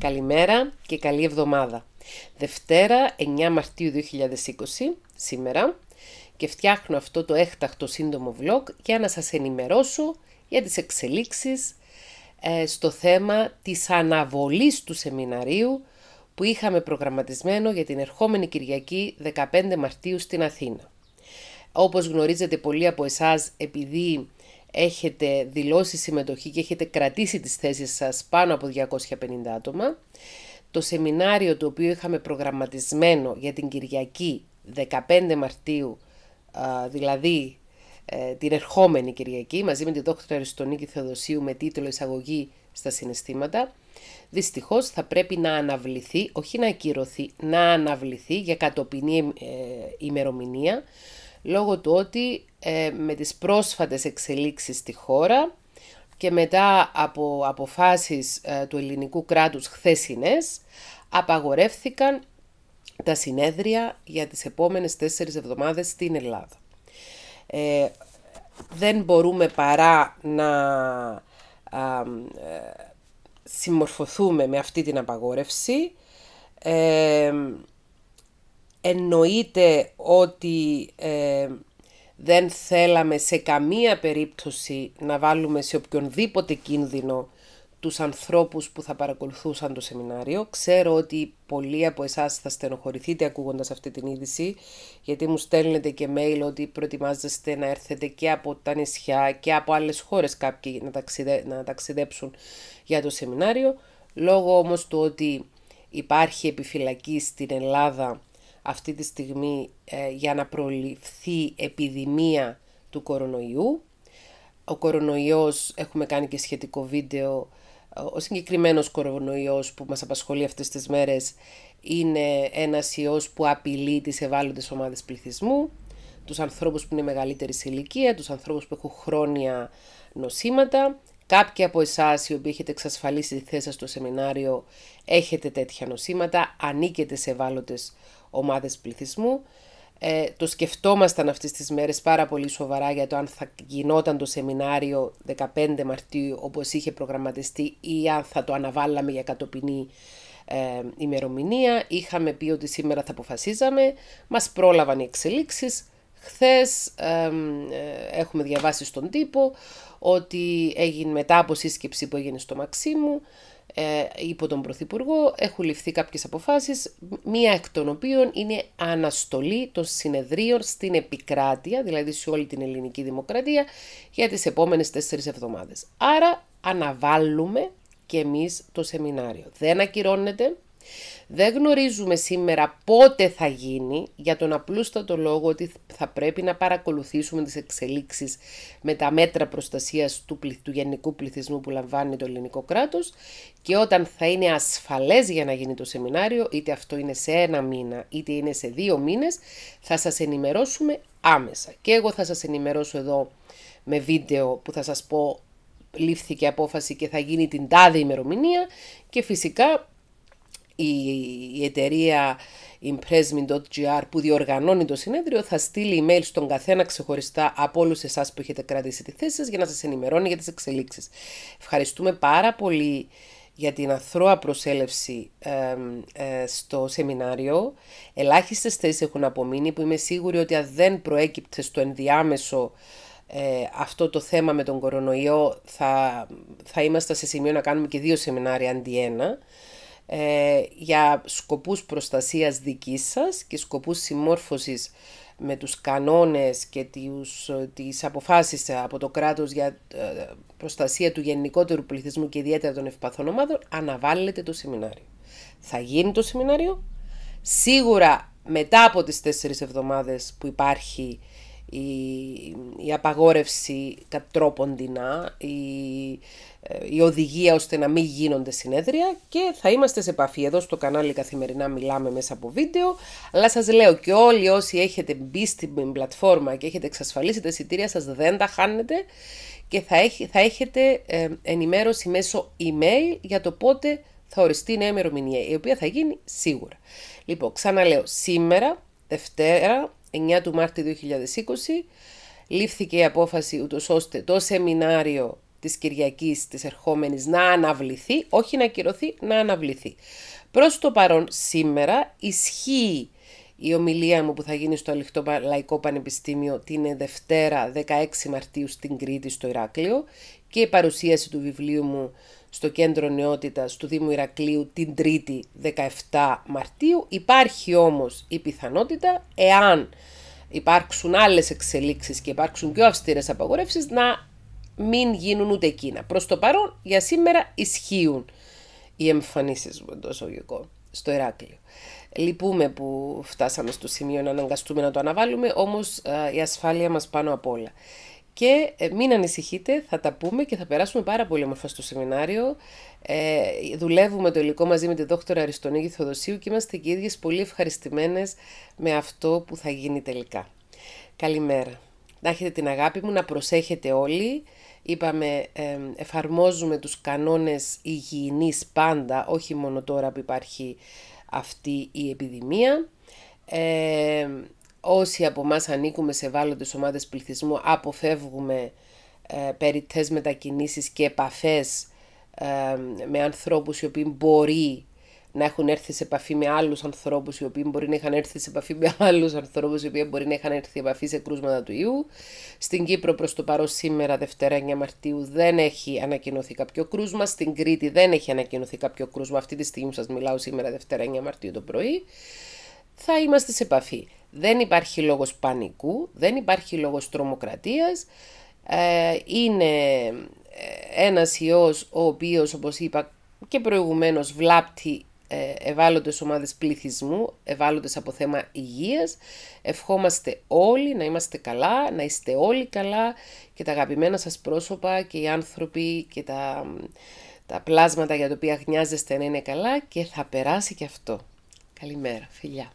Καλημέρα και καλή εβδομάδα. Δευτέρα 9 Μαρτίου 2020, σήμερα, και φτιάχνω αυτό το έκτακτο σύντομο vlog για να σας ενημερώσω για τις εξελίξεις ε, στο θέμα της αναβολής του σεμιναρίου που είχαμε προγραμματισμένο για την ερχόμενη Κυριακή 15 Μαρτίου στην Αθήνα. Όπως γνωρίζετε πολλοί από εσάς, επειδή έχετε δηλώσει συμμετοχή και έχετε κρατήσει τις θέσεις σας πάνω από 250 άτομα. Το σεμινάριο το οποίο είχαμε προγραμματισμένο για την Κυριακή 15 Μαρτίου, δηλαδή ε, την ερχόμενη Κυριακή, μαζί με τη δόκτωρα Αριστονίκη Θεοδοσίου με τίτλο «Εισαγωγή στα συναισθήματα», δυστυχώς θα πρέπει να αναβληθεί, όχι να ακυρωθεί, να αναβληθεί για κατοπινή ε, ημερομηνία, λόγω του ότι ε, με τις πρόσφατες εξελίξεις στη χώρα και μετά από αποφάσεις ε, του ελληνικού κράτους χθεσινές απαγορεύθηκαν τα συνέδρια για τις επόμενες τέσσερις εβδομάδες στην Ελλάδα. Ε, δεν μπορούμε παρά να α, συμμορφωθούμε με αυτή την απαγόρευση εννοείται ότι ε, δεν θέλαμε σε καμία περίπτωση να βάλουμε σε οποιονδήποτε κίνδυνο τους ανθρώπους που θα παρακολουθούσαν το σεμινάριο. Ξέρω ότι πολλοί από εσάς θα στενοχωρηθείτε ακούγοντας αυτή την είδηση, γιατί μου στέλνετε και mail ότι προετοιμάζεστε να έρθετε και από τα νησιά και από άλλες χώρες κάποιοι να, ταξιδε... να ταξιδέψουν για το σεμινάριο. Λόγω όμως του ότι υπάρχει επιφυλακή στην Ελλάδα αυτή τη στιγμή ε, για να προληφθεί επιδημία του κορονοϊού. Ο κορονοϊός, έχουμε κάνει και σχετικό βίντεο, ο συγκεκριμένος κορονοϊός που μας απασχολεί αυτές τις μέρες είναι ένας ιός που απειλεί τις ευάλωτες ομάδες πληθυσμού, τους ανθρώπους που είναι μεγαλύτερης ηλικία, τους ανθρώπους που έχουν χρόνια νοσήματα, Κάποιοι από εσάς οι οποίοι έχετε εξασφαλίσει τη θέση σας στο σεμινάριο έχετε τέτοια νοσήματα, ανήκετε σε ευάλωτες ομάδες πληθυσμού. Ε, το σκεφτόμασταν αυτές τις μέρες πάρα πολύ σοβαρά για το αν θα γινόταν το σεμινάριο 15 Μαρτίου όπως είχε προγραμματιστεί ή αν θα το αναβάλαμε για κατοπινή ε, ημερομηνία. Είχαμε πει ότι σήμερα θα αποφασίζαμε, μας πρόλαβαν οι εξελίξεις, Χθες ε, έχουμε διαβάσει στον τύπο ότι έγινε μετά από σύσκεψη που έγινε στο Μαξίμου ε, υπό τον Πρωθυπουργό έχουν ληφθεί κάποιες αποφάσεις, μία εκ των οποίων είναι αναστολή των συνεδρίων στην επικράτεια, δηλαδή σε όλη την ελληνική δημοκρατία, για τις επόμενες τέσσερις εβδομάδες. Άρα αναβάλουμε και εμείς το σεμινάριο. Δεν ακυρώνεται, δεν γνωρίζουμε σήμερα πότε θα γίνει για τον απλούστατο λόγο ότι θα πρέπει να παρακολουθήσουμε τις εξελίξεις με τα μέτρα προστασίας του, πληθ, του γενικού πληθυσμού που λαμβάνει το ελληνικό κράτος και όταν θα είναι ασφαλές για να γίνει το σεμινάριο, είτε αυτό είναι σε ένα μήνα είτε είναι σε δύο μήνες, θα σας ενημερώσουμε άμεσα. Και εγώ θα σας ενημερώσω εδώ με βίντεο που θα σας πω λήφθηκε απόφαση και θα γίνει την τάδε ημερομηνία και φυσικά η εταιρεία impressme.gr που διοργανώνει το συνέδριο θα στείλει email στον καθένα ξεχωριστά από όλους εσάς που έχετε κρατήσει τη θέση σας για να σας ενημερώνει για τις εξελίξεις. Ευχαριστούμε πάρα πολύ για την αθρώα προσέλευση ε, στο σεμινάριο. Ελάχιστες θέσεις έχουν απομείνει που είμαι σίγουρη ότι αν δεν προέκυπτε στο ενδιάμεσο ε, αυτό το θέμα με τον κορονοϊό θα, θα είμαστε σε σημείο να κάνουμε και δύο σεμινάρια αντί ένα. Ε, για σκοπούς προστασίας δικής σας και σκοπούς συμμόρφωσης με τους κανόνες και τις, ε, τις αποφάσεις από το κράτος για ε, προστασία του γενικότερου πληθυσμού και ιδιαίτερα των ευπαθών ομάδων, αναβάλλεται το σεμινάριο. Θα γίνει το σεμινάριο, σίγουρα μετά από τις τέσσερις εβδομάδες που υπάρχει η, απαγόρευση κατ' τρόπον δεινά, ε, η, οδηγία ώστε να μην γίνονται συνέδρια και θα είμαστε σε επαφή εδώ στο κανάλι καθημερινά μιλάμε μέσα από βίντεο αλλά σας λέω και όλοι όσοι έχετε μπει στην πλατφόρμα και έχετε εξασφαλίσει τα εισιτήρια σας δεν τα χάνετε και θα, έχ, θα έχετε ε, ενημέρωση μέσω email για το πότε θα οριστεί η νέα ημερομηνία η οποία θα γίνει σίγουρα. Λοιπόν, ξαναλέω, σήμερα, Δευτέρα, 9 του Μάρτη 2020 λήφθηκε η απόφαση ούτως ώστε το σεμινάριο της Κυριακής της ερχόμενης να αναβληθεί, όχι να ακυρωθεί, να αναβληθεί. Προς το παρόν σήμερα ισχύει η ομιλία μου που θα γίνει στο Αληχτό Λαϊκό Πανεπιστήμιο την Δευτέρα 16 Μαρτίου στην Κρήτη στο Ηράκλειο και η παρουσίαση του βιβλίου μου στο κέντρο νεότητας του Δήμου Ηρακλείου την 3η 17 Μαρτίου. Υπάρχει όμως η πιθανότητα, εάν υπάρξουν άλλες εξελίξεις και υπάρξουν πιο αυστηρές απαγορεύσεις, να μην γίνουν ούτε εκείνα. Προς το παρόν, για σήμερα ισχύουν οι εμφανίσεις μου εντός ογικών στο Ηράκλειο. Λυπούμε που φτάσαμε στο σημείο να αναγκαστούμε να το αναβάλουμε, όμως ε, η ασφάλεια μας πάνω απ' όλα. Και ε, μην ανησυχείτε, θα τα πούμε και θα περάσουμε πάρα πολύ όμορφα στο σεμινάριο. Ε, δουλεύουμε το υλικό μαζί με τη δόκτωρα Αριστονίκη Θοδοσίου και είμαστε και ίδιες πολύ ευχαριστημένες με αυτό που θα γίνει τελικά. Καλημέρα. Να έχετε την αγάπη μου, να προσέχετε όλοι. Είπαμε, εφαρμόζουμε τους κανόνες υγιεινής πάντα, όχι μόνο τώρα που υπάρχει αυτή η επιδημία. Ε, όσοι από εμάς ανήκουμε σε ευάλωτες ομάδες πληθυσμού αποφεύγουμε ε, περιττές και επαφές ε, με ανθρώπους οι οποίοι μπορεί να έχουν έρθει σε επαφή με άλλους ανθρώπους, οι οποίοι μπορεί να είχαν έρθει σε επαφή με άλλους ανθρώπους, οι οποίοι μπορεί να είχαν έρθει σε επαφή σε κρούσματα του ιού. Στην Κύπρο προς το παρόν σήμερα, Δευτέρα 9 Μαρτίου, δεν έχει ανακοινωθεί κάποιο κρούσμα. Στην Κρήτη δεν έχει ανακοινωθεί κάποιο κρούσμα. Αυτή τη στιγμή σας μιλάω σήμερα, Δευτέρα 9 Μαρτίου το πρωί. Θα είμαστε σε επαφή. Δεν υπάρχει λόγος πανικού, δεν υπάρχει λόγος τρομοκρατίας. Ε, είναι ε, ένας ιός ο οποίος, όπως είπα και προηγουμένως, βλάπτει ε, ευάλωτες ομάδες πληθυσμού, ευάλωτες από θέμα υγείας. Ευχόμαστε όλοι να είμαστε καλά, να είστε όλοι καλά και τα αγαπημένα σας πρόσωπα και οι άνθρωποι και τα, τα πλάσματα για τα οποία γνιάζεστε να είναι καλά και θα περάσει και αυτό. Καλημέρα, φιλιά.